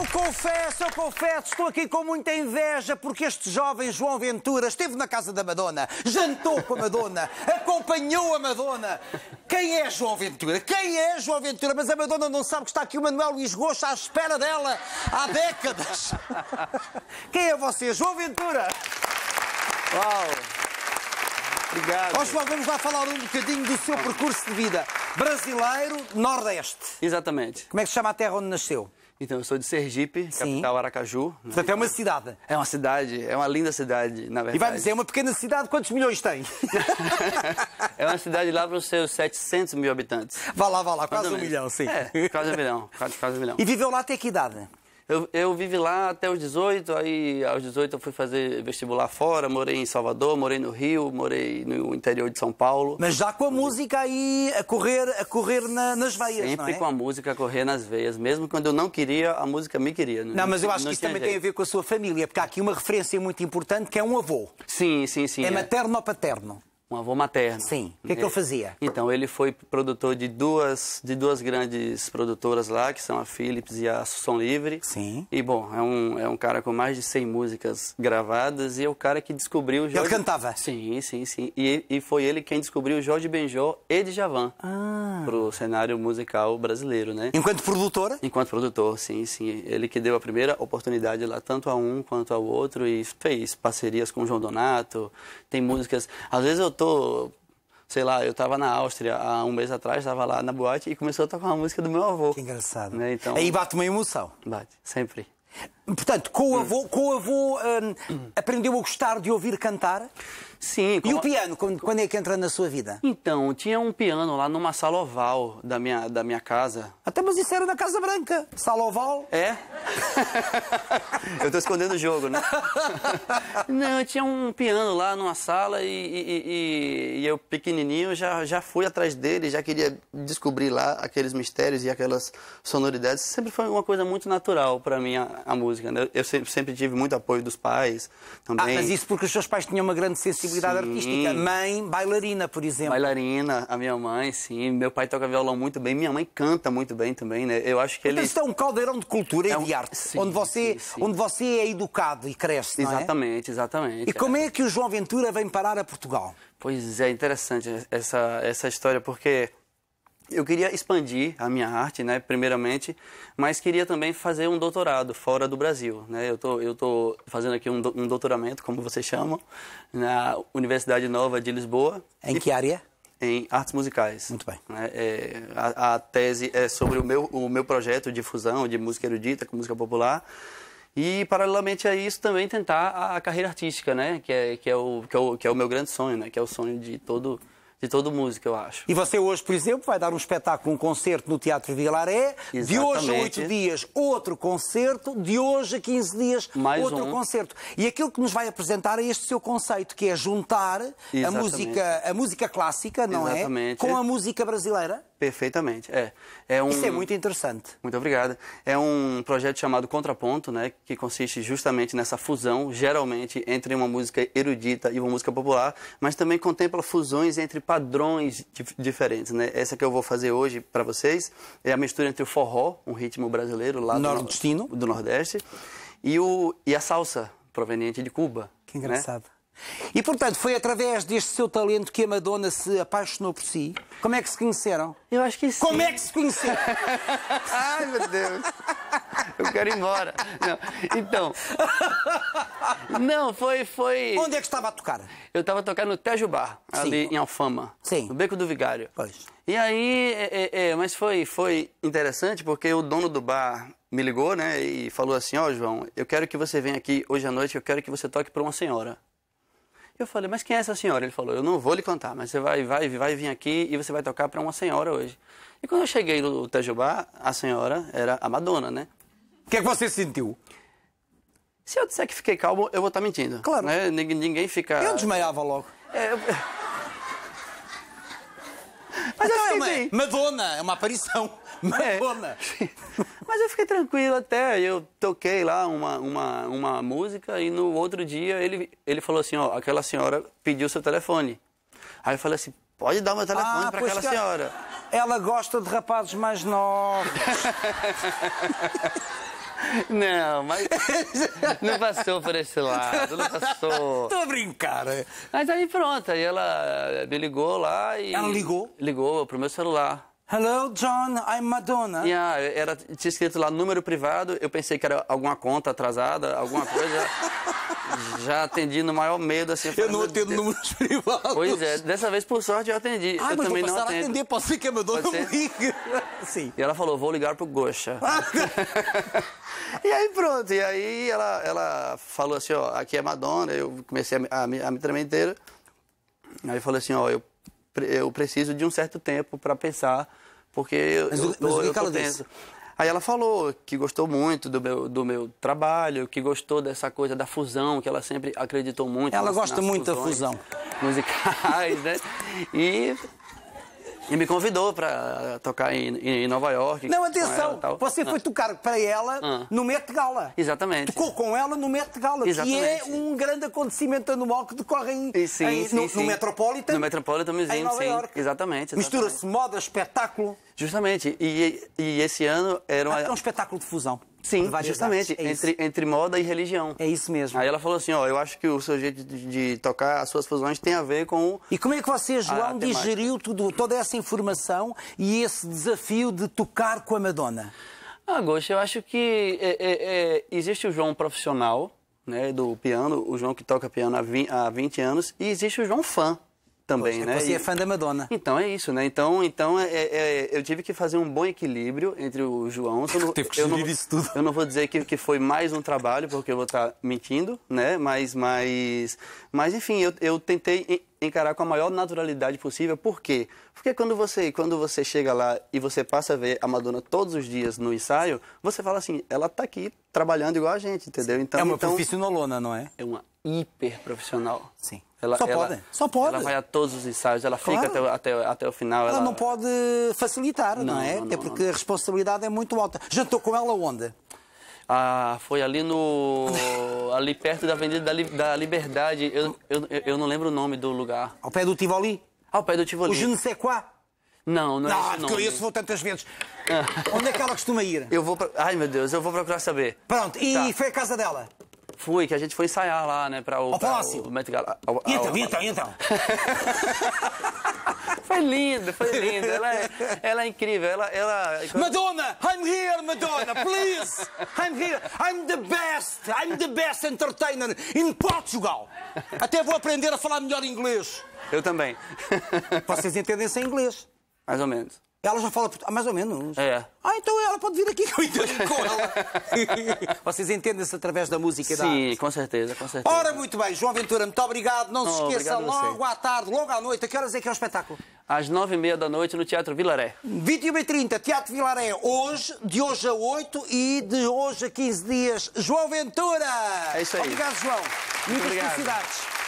Eu confesso, eu confesso, estou aqui com muita inveja porque este jovem João Ventura esteve na casa da Madonna, jantou com a Madonna, acompanhou a Madonna. Quem é João Ventura? Quem é João Ventura? Mas a Madonna não sabe que está aqui o Manuel Luís Gosto à espera dela há décadas. Quem é você? João Ventura? Uau! Obrigado. Ó vamos lá falar um bocadinho do seu percurso de vida. Brasileiro, Nordeste. Exatamente. Como é que se chama a terra onde nasceu? Então, eu sou de Sergipe, Sim. capital Aracaju. Né? Portanto, é uma cidade. É uma cidade, é uma linda cidade, na verdade. E vai dizer, é uma pequena cidade, quantos milhões tem? é uma cidade lá para os seus 700 mil habitantes. Vá lá, vá lá, quase um milhão, sim. É, quase um milhão, quase, quase um milhão. E viveu lá até que idade? Eu, eu vivi lá até os 18, aí aos 18 eu fui fazer vestibular fora, morei em Salvador, morei no Rio, morei no interior de São Paulo. Mas já com a música aí a correr, a correr na, nas veias, Sempre não é? com a música a correr nas veias, mesmo quando eu não queria, a música me queria. Não, né? não mas eu acho que isso também jeito. tem a ver com a sua família, porque há aqui uma referência muito importante que é um avô. Sim, sim, sim. É, é. materno ou paterno? um avô materno. Sim. O que, que, eu fazia? Então, ele foi produtor de duas, de duas grandes produtoras lá, que são a Philips e a Som Livre. Sim. E, bom, é um, é um cara com mais de 100 músicas gravadas e é o cara que descobriu... Jorge... Ele cantava? Sim, sim, sim. E, e foi ele quem descobriu o Jorge Benjó e Djavan ah. pro cenário musical brasileiro, né? Enquanto produtor? Enquanto produtor, sim, sim. Ele que deu a primeira oportunidade lá, tanto a um quanto ao outro, e fez parcerias com o João Donato, tem músicas... Às vezes eu tô, sei lá, eu estava na Áustria há um mês atrás, estava lá na boate e começou a tocar uma música do meu avô. Que engraçado. Né? Então, Aí bate uma emoção. Bate, sempre. Portanto, com o hum. avô, com o avô um, aprendeu a gostar de ouvir cantar? Sim. E o piano, quando é que entra na sua vida? Então, tinha um piano lá numa sala oval da minha, da minha casa. Até mas isso da Casa Branca. Sala oval? É. eu tô escondendo o jogo, né? Não, tinha um piano lá numa sala e, e, e, e eu pequenininho já, já fui atrás dele, já queria descobrir lá aqueles mistérios e aquelas sonoridades. Sempre foi uma coisa muito natural para mim, a, a música música. Né? Eu, sempre tive muito apoio dos pais ah, também. Ah, mas isso porque os seus pais tinham uma grande sensibilidade sim. artística. Mãe, bailarina, por exemplo. Bailarina, a minha mãe, sim. Meu pai toca violão muito bem, minha mãe canta muito bem também, né? Eu acho que ele. Então, isso é um caldeirão de cultura e é um... de arte, sim, onde, você, sim, onde você é educado e cresce. Exatamente, é? exatamente. E é. como é que o João Ventura vem parar a Portugal? Pois é, interessante essa, essa história, porque eu queria expandir a minha arte, né, primeiramente, mas queria também fazer um doutorado fora do Brasil, né? Eu tô eu tô fazendo aqui um, do, um doutoramento, como vocês chamam, na Universidade Nova de Lisboa. Em que área? Em artes musicais. Muito bem. Né? É, a, a, tese é sobre o meu o meu projeto de fusão de música erudita com música popular. E, paralelamente a isso, também tentar a, a carreira artística, né? Que é, que, é o, que, é o, que é o meu grande sonho, né? Que é o sonho de todo de todo músico, eu acho. E você hoje, por exemplo, vai dar um espetáculo, um concerto no Teatro Vilaré, Exatamente. de hoje a oito dias outro concerto, de hoje a 15 dias Mais outro um. concerto. E aquilo que nos vai apresentar é este seu conceito, que é juntar a música, a música clássica, não é? Exatamente. é? Com a música brasileira. Perfeitamente, é. é um... Isso é muito interessante. Muito obrigado. É um projeto chamado Contraponto, né, que consiste justamente nessa fusão, geralmente entre uma música erudita e uma música popular, mas também contempla fusões entre padrões diferentes. Né? Essa que eu vou fazer hoje para vocês é a mistura entre o forró, um ritmo brasileiro lá Nordestino. do, do Nordeste, e, o, e a salsa, proveniente de Cuba. Que né. engraçado. Né? E, portanto, foi através deste seu talento que a Madonna se apaixonou por si. Como é que se conheceram? Eu acho que sim. Como é que se conheceram? Ai, meu Deus. Eu quero ir embora. Não. Então. Não, foi, foi. Onde é que estava a tocar? Eu estava a tocar no Tejo Bar, sim. ali em Alfama. Sim. No Beco do Vigário. Pois. E aí, é, é, é, mas foi, foi interessante porque o dono do bar me ligou, né? E falou assim: Ó, oh, João, eu quero que você venha aqui hoje à noite, eu quero que você toque para uma senhora. Eu falei, mas quem é essa senhora? Ele falou, eu não vou lhe contar, mas você vai, vai, vai vir aqui e você vai tocar para uma senhora hoje. E quando eu cheguei no Tejubá, a senhora era a Madonna, né? O que é que você sentiu? Se eu disser que fiquei calmo, eu vou estar tá mentindo. Claro. Né? Ninguém fica. Eu desmaiava logo. É, eu... Mas então, eu é uma, Madonna, é uma aparição. É. Madonna. É. Mas eu fiquei tranquilo até. Eu toquei lá uma, uma, uma música e no outro dia ele, ele falou assim, ó, aquela senhora pediu seu telefone. Aí eu falei assim, pode dar meu telefone ah, para aquela senhora. Ela gosta de rapazes mais novos. Não, mas não passou por esse lado, não passou. Tô a brincar. É. Mas aí pronto, aí ela me ligou lá e. Ela ligou? Ligou pro meu celular. Hello, John, I'm Madonna. Yeah, era, tinha escrito lá número privado, eu pensei que era alguma conta atrasada, alguma coisa. já atendi no maior medo, assim. Eu, falei, eu não atendo Deus. números privados. Pois é, dessa vez, por sorte, eu atendi. Ah, eu mas também vou não atendo. a atender, posso ser que é meu dono não liga. Sim. E ela falou, vou ligar pro Goxa. Ah, e aí pronto, e aí ela, ela falou assim, ó, aqui é Madonna, eu comecei a, a, a me tremer inteira. Aí falou assim, ó, eu eu preciso de um certo tempo para pensar, porque mas, eu, mas eu tô tenso. Aí ela falou que gostou muito do meu, do meu trabalho, que gostou dessa coisa da fusão, que ela sempre acreditou muito. Ela nas, gosta nas muito da fusão. Musicais, né? E e me convidou para tocar em, em, Nova York. Não, atenção, ela, você foi ah. tocar para ela ah. no Met Gala. Exatamente. Tocou com ela no Met Gala, Exatamente. que é um grande acontecimento anual que decorre em, sim, em, sim, no, sim. no Metropolitan. No Metropolitan Museum, em Nova sim. York. Exatamente. Mistura-se moda, espetáculo. Justamente. E, e esse ano era um. ah, é um espetáculo de fusão. Sim, justamente, é entre, entre moda e religião. É isso mesmo. Aí ela falou assim, ó, eu acho que o seu jeito de, de tocar, as suas fusões, tem a ver com... E como é que você, João, digeriu tudo, toda essa informação e esse desafio de tocar com a Madonna? Ah, Gosto, eu acho que é, é, é, existe o João profissional, né, do piano, o João que toca piano há 20, há 20 anos, e existe o João fã também, pois, né? Você é e, é fã da Madonna. Então é isso, né? Então, então é, é, é, eu tive que fazer um bom equilíbrio entre o João. Eu não, Teve que eu não, isso tudo. Eu não vou dizer que, que foi mais um trabalho, porque eu vou estar tá mentindo, né? Mas, mas, mas enfim, eu, eu tentei encarar com a maior naturalidade possível. Por quê? Porque quando você, quando você chega lá e você passa a ver a Madonna todos os dias no ensaio, você fala assim, ela está aqui trabalhando igual a gente, entendeu? Então, é uma então, profissionalona, não é? É uma hiper profissional. Sim. Ela, só ela, pode, só pode. Ela vai a todos os ensaios, ela claro. fica até, até, até o final. Ela, ela não pode facilitar, não, não é? Não, não, é porque a responsabilidade é muito alta. Jantou com ela onde? Ah, foi ali no. ali perto da Avenida da, Li, da Liberdade. Eu, eu, eu não lembro o nome do lugar. Ao pé do Tivoli? Ao pé do Tivoli. O Je ne sais quoi? Não, não, é não é esse nome. conheço, vou tantas vezes. Ah. Onde é que ela costuma ir? Eu vou. Ai, meu Deus, eu vou procurar saber. Pronto, e tá. foi a casa dela? Fui, que a gente foi ensaiar lá, né, para o. Ao Palácio? então, então, então. Foi lindo, foi lindo. Ela é, ela é incrível. Ela, ela... É- Madonna, I'm here, Madonna, please. I'm here. I'm the best. I'm the best entertainer in Portugal. Até vou aprender a falar melhor inglês. Eu também. Vocês entendem sem inglês. Mais ou menos. Ela já fala português, ah, mais ou menos. É. Ah, então ela pode vir aqui com ela. Vocês entendem-se através da música e da Sim, com certeza, com certeza. Ora, muito bem, João Ventura, muito obrigado. Não oh, se esqueça, logo à tarde, logo à noite, a que horas é que é o espetáculo? Às nove e meia da noite no Teatro Vilaré. 21 h 30, Teatro Vilaré, hoje, de hoje a oito e de hoje a quinze dias, João Ventura. É isso aí. Obrigado, João. Muito Muitas obrigado. felicidades.